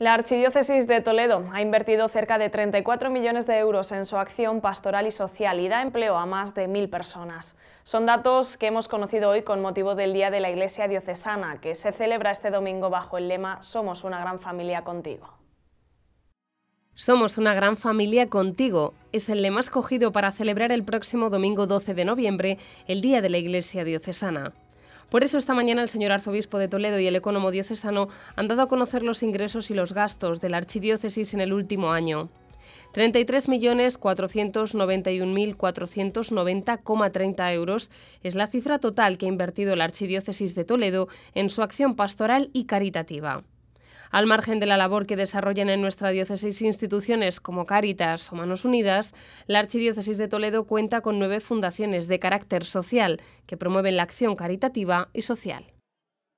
La Archidiócesis de Toledo ha invertido cerca de 34 millones de euros en su acción pastoral y social y da empleo a más de mil personas. Son datos que hemos conocido hoy con motivo del Día de la Iglesia Diocesana, que se celebra este domingo bajo el lema Somos una gran familia contigo. Somos una gran familia contigo es el lema escogido para celebrar el próximo domingo 12 de noviembre, el Día de la Iglesia Diocesana. Por eso esta mañana el señor arzobispo de Toledo y el ecónomo diocesano han dado a conocer los ingresos y los gastos de la archidiócesis en el último año. 33.491.490,30 euros es la cifra total que ha invertido la Archidiócesis de Toledo en su acción pastoral y caritativa. Al margen de la labor que desarrollan en nuestra diócesis instituciones como Cáritas o Manos Unidas, la Archidiócesis de Toledo cuenta con nueve fundaciones de carácter social que promueven la acción caritativa y social.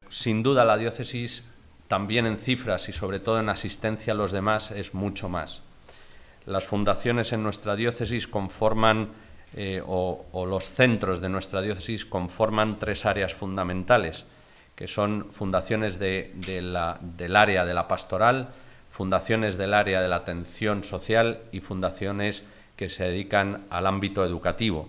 Sin duda la diócesis también en cifras y sobre todo en asistencia a los demás es mucho más. Las fundaciones en nuestra diócesis conforman eh, o, los centros de nuestra diócesis conforman tres áreas fundamentales que son fundaciones del área de la pastoral, fundaciones del área de la atención social y fundaciones que se dedican al ámbito educativo.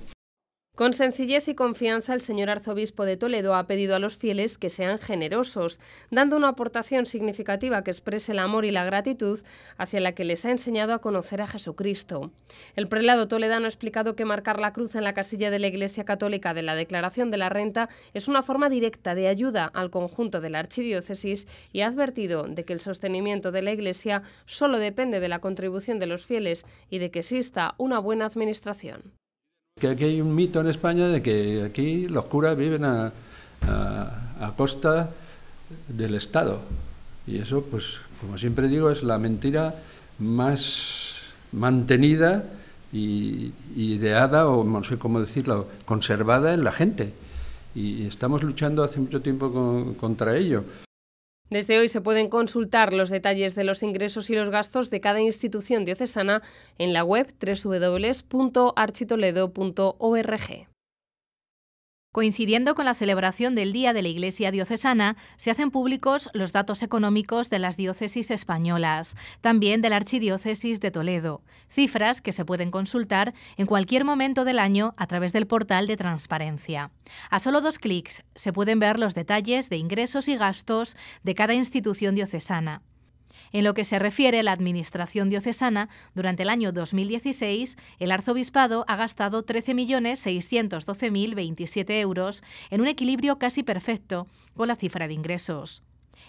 Con sencillez y confianza, el señor arzobispo de Toledo ha pedido a los fieles que sean generosos, dando una aportación significativa que exprese el amor y la gratitud hacia la que les ha enseñado a conocer a Jesucristo. El prelado toledano ha explicado que marcar la cruz en la casilla de la Iglesia Católica de la Declaración de la Renta es una forma directa de ayuda al conjunto de la archidiócesis y ha advertido de que el sostenimiento de la Iglesia solo depende de la contribución de los fieles y de que exista una buena administración. Que aquí hay un mito en España de que aquí los curas viven a, costa del Estado. Y eso, pues, como siempre digo, es la mentira más mantenida y, ideada, o no sé cómo decirlo, conservada en la gente. Y estamos luchando hace mucho tiempo contra ello. Desde hoy se pueden consultar los detalles de los ingresos y los gastos de cada institución diocesana en la web www.architoledo.org. Coincidiendo con la celebración del Día de la Iglesia Diocesana, se hacen públicos los datos económicos de las diócesis españolas, también de la Archidiócesis de Toledo, cifras que se pueden consultar en cualquier momento del año a través del portal de transparencia. A solo dos clics se pueden ver los detalles de ingresos y gastos de cada institución diocesana. En lo que se refiere a la Administración diocesana, durante el año 2016, el arzobispado ha gastado 13.612.027 euros en un equilibrio casi perfecto con la cifra de ingresos.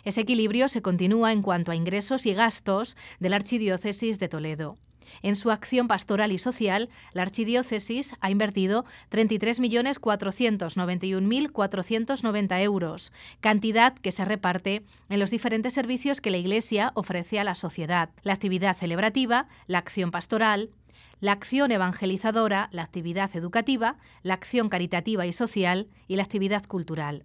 Ese equilibrio se continúa en cuanto a ingresos y gastos de la Archidiócesis de Toledo. En su acción pastoral y social, la Archidiócesis ha invertido 33.491.490 euros, cantidad que se reparte en los diferentes servicios que la Iglesia ofrece a la sociedad, la actividad celebrativa, la acción pastoral, la acción evangelizadora, la actividad educativa, la acción caritativa y social y la actividad cultural.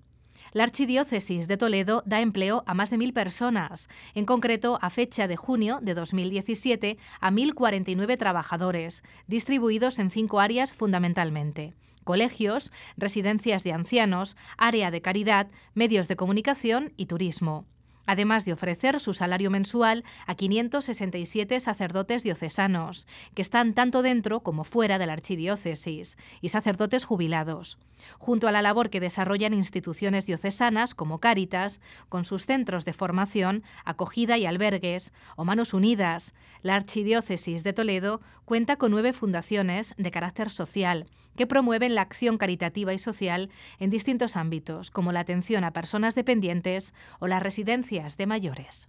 La Archidiócesis de Toledo da empleo a más de mil personas, en concreto a fecha de junio de 2017 a 1.049 trabajadores, distribuidos en cinco áreas fundamentalmente colegios, residencias de ancianos, área de caridad, medios de comunicación y turismo además de ofrecer su salario mensual a 567 sacerdotes diocesanos, que están tanto dentro como fuera de la archidiócesis, y sacerdotes jubilados, junto a la labor que desarrollan instituciones diocesanas como Cáritas, con sus centros de formación, acogida y albergues, o Manos Unidas. La Archidiócesis de Toledo cuenta con nueve fundaciones de carácter social que promueven la acción caritativa y social en distintos ámbitos, como la atención a personas dependientes o la residencia de mayores.